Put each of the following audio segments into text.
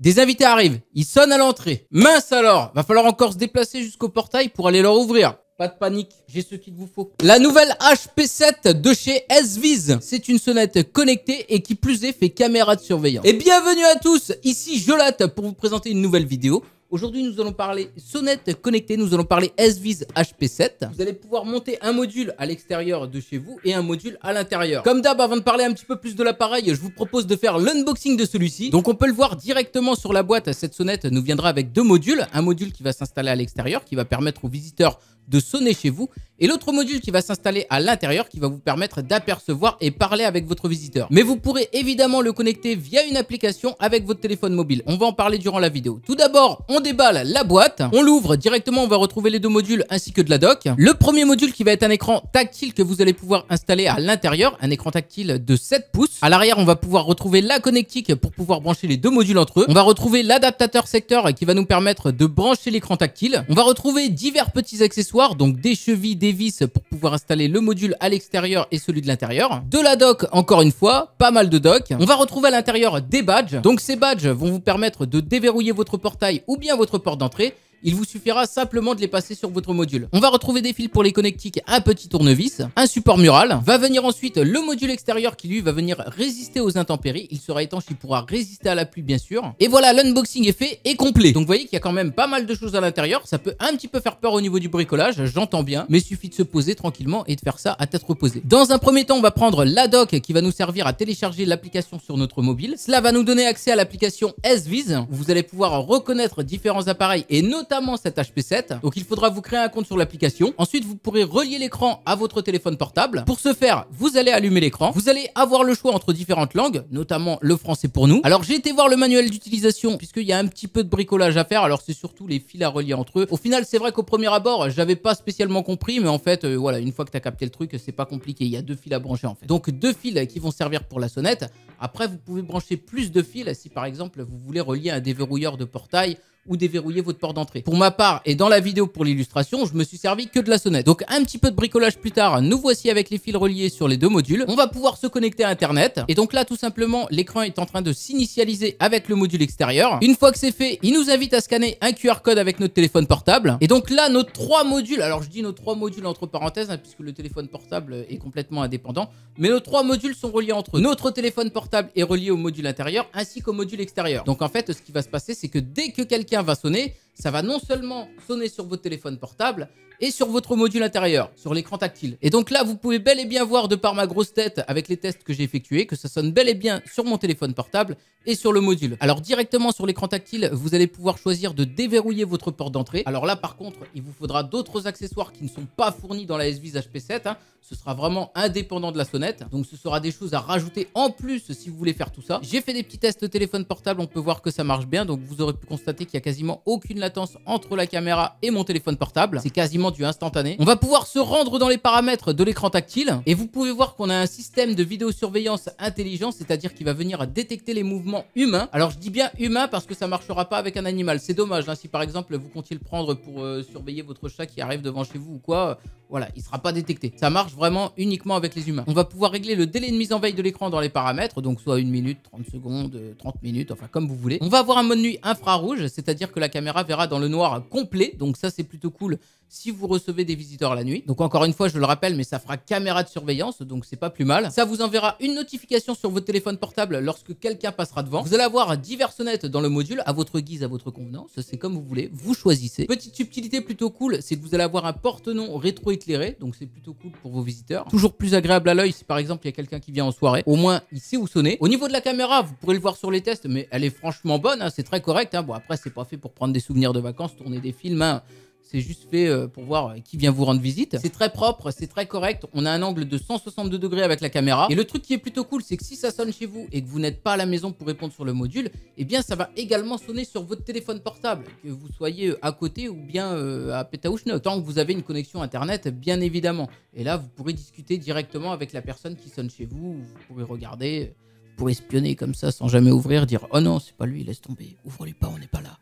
Des invités arrivent, ils sonnent à l'entrée. Mince alors, va falloir encore se déplacer jusqu'au portail pour aller leur ouvrir. Pas de panique, j'ai ce qu'il vous faut. La nouvelle HP7 de chez SViz. C'est une sonnette connectée et qui plus est fait caméra de surveillance. Et bienvenue à tous, ici Jolate pour vous présenter une nouvelle vidéo. Aujourd'hui, nous allons parler sonnette connectée, nous allons parler s SVIS HP7. Vous allez pouvoir monter un module à l'extérieur de chez vous et un module à l'intérieur. Comme d'hab, avant de parler un petit peu plus de l'appareil, je vous propose de faire l'unboxing de celui-ci. Donc on peut le voir directement sur la boîte. Cette sonnette nous viendra avec deux modules. Un module qui va s'installer à l'extérieur, qui va permettre aux visiteurs de sonner chez vous et l'autre module qui va s'installer à l'intérieur qui va vous permettre d'apercevoir et parler avec votre visiteur. Mais vous pourrez évidemment le connecter via une application avec votre téléphone mobile. On va en parler durant la vidéo. Tout d'abord, on déballe la boîte, on l'ouvre directement, on va retrouver les deux modules ainsi que de la doc. Le premier module qui va être un écran tactile que vous allez pouvoir installer à l'intérieur, un écran tactile de 7 pouces. À l'arrière, on va pouvoir retrouver la connectique pour pouvoir brancher les deux modules entre eux. On va retrouver l'adaptateur secteur qui va nous permettre de brancher l'écran tactile. On va retrouver divers petits accessoires, donc des chevilles, des vis pour pouvoir installer le module à l'extérieur et celui de l'intérieur. De la doc, encore une fois, pas mal de doc. On va retrouver à l'intérieur des badges. Donc ces badges vont vous permettre de déverrouiller votre portail ou bien à votre porte d'entrée il vous suffira simplement de les passer sur votre module. On va retrouver des fils pour les connectiques, un petit tournevis, un support mural. Va venir ensuite le module extérieur qui lui va venir résister aux intempéries. Il sera étanche, il pourra résister à la pluie bien sûr. Et voilà, l'unboxing est fait et complet. Donc vous voyez qu'il y a quand même pas mal de choses à l'intérieur. Ça peut un petit peu faire peur au niveau du bricolage, j'entends bien. Mais il suffit de se poser tranquillement et de faire ça à tête reposée. Dans un premier temps, on va prendre la doc qui va nous servir à télécharger l'application sur notre mobile. Cela va nous donner accès à l'application S-Viz. Vous allez pouvoir reconnaître différents appareils et notamment notamment cet HP7. Donc il faudra vous créer un compte sur l'application. Ensuite, vous pourrez relier l'écran à votre téléphone portable. Pour ce faire, vous allez allumer l'écran. Vous allez avoir le choix entre différentes langues, notamment le français pour nous. Alors j'ai été voir le manuel d'utilisation puisqu'il y a un petit peu de bricolage à faire. Alors c'est surtout les fils à relier entre eux. Au final, c'est vrai qu'au premier abord, j'avais pas spécialement compris, mais en fait, euh, voilà, une fois que tu as capté le truc, c'est pas compliqué. Il y a deux fils à brancher en fait. Donc deux fils qui vont servir pour la sonnette. Après, vous pouvez brancher plus de fils si par exemple vous voulez relier un déverrouilleur de portail ou déverrouiller votre porte d'entrée. Pour ma part, et dans la vidéo pour l'illustration, je me suis servi que de la sonnette. Donc un petit peu de bricolage plus tard, nous voici avec les fils reliés sur les deux modules. On va pouvoir se connecter à Internet. Et donc là, tout simplement, l'écran est en train de s'initialiser avec le module extérieur. Une fois que c'est fait, il nous invite à scanner un QR code avec notre téléphone portable. Et donc là, nos trois modules, alors je dis nos trois modules entre parenthèses, hein, puisque le téléphone portable est complètement indépendant, mais nos trois modules sont reliés entre eux. Notre téléphone portable est relié au module intérieur ainsi qu'au module extérieur. Donc en fait, ce qui va se passer, c'est que dès que quelqu'un quelqu'un va sonner ça va non seulement sonner sur votre téléphone portable et sur votre module intérieur, sur l'écran tactile. Et donc là, vous pouvez bel et bien voir de par ma grosse tête avec les tests que j'ai effectués que ça sonne bel et bien sur mon téléphone portable et sur le module. Alors directement sur l'écran tactile, vous allez pouvoir choisir de déverrouiller votre porte d'entrée. Alors là, par contre, il vous faudra d'autres accessoires qui ne sont pas fournis dans la s HP7. Hein. Ce sera vraiment indépendant de la sonnette. Donc ce sera des choses à rajouter en plus si vous voulez faire tout ça. J'ai fait des petits tests téléphone portable, on peut voir que ça marche bien. Donc vous aurez pu constater qu'il n'y a quasiment aucune latence entre la caméra et mon téléphone portable. C'est quasiment du instantané. On va pouvoir se rendre dans les paramètres de l'écran tactile et vous pouvez voir qu'on a un système de vidéosurveillance intelligent, c'est-à-dire qui va venir détecter les mouvements humains. Alors je dis bien humain parce que ça marchera pas avec un animal. C'est dommage hein, si par exemple vous comptiez le prendre pour euh, surveiller votre chat qui arrive devant chez vous ou quoi. Voilà, il ne sera pas détecté. Ça marche vraiment uniquement avec les humains. On va pouvoir régler le délai de mise en veille de l'écran dans les paramètres, donc soit 1 minute, 30 secondes, 30 euh, minutes, enfin comme vous voulez. On va avoir un mode nuit infrarouge, c'est-à-dire que la caméra verra dans le noir complet, donc ça c'est plutôt cool si vous recevez des visiteurs la nuit. Donc encore une fois, je le rappelle, mais ça fera caméra de surveillance, donc c'est pas plus mal. Ça vous enverra une notification sur votre téléphone portable lorsque quelqu'un passera devant. Vous allez avoir divers sonnettes dans le module, à votre guise, à votre convenance, c'est comme vous voulez, vous choisissez. Petite subtilité plutôt cool, c'est que vous allez avoir un porte-nom rétro-éclairé, donc c'est plutôt cool pour vos visiteurs. Toujours plus agréable à l'œil si par exemple il y a quelqu'un qui vient en soirée, au moins il sait où sonner. Au niveau de la caméra, vous pourrez le voir sur les tests, mais elle est franchement bonne, hein, c'est très correct. Hein. Bon après c'est pas fait pour prendre des souvenirs de vacances, tourner des films, hein c'est juste fait euh, pour voir euh, qui vient vous rendre visite. C'est très propre, c'est très correct. On a un angle de 162 degrés avec la caméra. Et le truc qui est plutôt cool, c'est que si ça sonne chez vous et que vous n'êtes pas à la maison pour répondre sur le module, eh bien ça va également sonner sur votre téléphone portable, que vous soyez euh, à côté ou bien à Pétaouchne, tant que vous avez une connexion internet, bien évidemment. Et là, vous pourrez discuter directement avec la personne qui sonne chez vous, vous pourrez regarder, vous pourrez espionner comme ça sans jamais ouvrir, dire oh non, c'est pas lui, laisse tomber, ouvre-lui pas, on n'est pas là.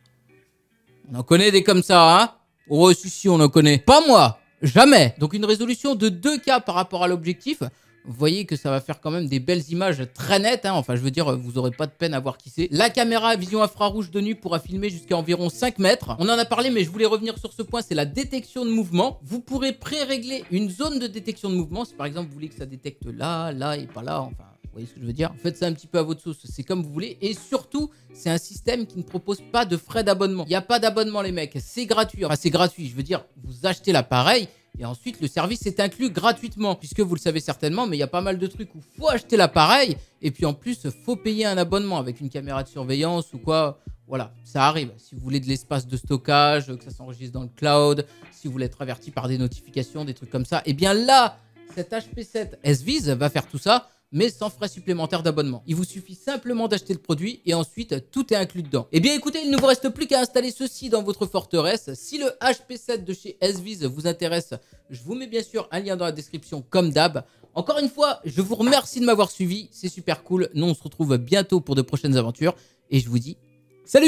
On en connaît des comme ça, hein Oh, si, on en connaît. Pas moi Jamais Donc une résolution de 2K par rapport à l'objectif. Vous voyez que ça va faire quand même des belles images très nettes. Hein. Enfin, je veux dire, vous aurez pas de peine à voir qui c'est. La caméra à vision infrarouge de nuit pourra filmer jusqu'à environ 5 mètres. On en a parlé, mais je voulais revenir sur ce point, c'est la détection de mouvement. Vous pourrez pré-régler une zone de détection de mouvement. Si par exemple, vous voulez que ça détecte là, là et pas là, enfin voyez ce que je veux dire Faites ça un petit peu à votre sauce, c'est comme vous voulez. Et surtout, c'est un système qui ne propose pas de frais d'abonnement. Il n'y a pas d'abonnement les mecs, c'est gratuit. Enfin, c'est gratuit, je veux dire, vous achetez l'appareil, et ensuite, le service est inclus gratuitement, puisque vous le savez certainement, mais il y a pas mal de trucs où faut acheter l'appareil, et puis en plus, faut payer un abonnement avec une caméra de surveillance ou quoi. Voilà, ça arrive. Si vous voulez de l'espace de stockage, que ça s'enregistre dans le cloud, si vous voulez être averti par des notifications, des trucs comme ça, et eh bien là, cet HP7 S-Vise va faire tout ça mais sans frais supplémentaires d'abonnement. Il vous suffit simplement d'acheter le produit et ensuite tout est inclus dedans. Eh bien écoutez, il ne vous reste plus qu'à installer ceci dans votre forteresse. Si le HP7 de chez SViz vous intéresse, je vous mets bien sûr un lien dans la description comme d'hab. Encore une fois, je vous remercie de m'avoir suivi, c'est super cool. Nous on se retrouve bientôt pour de prochaines aventures et je vous dis salut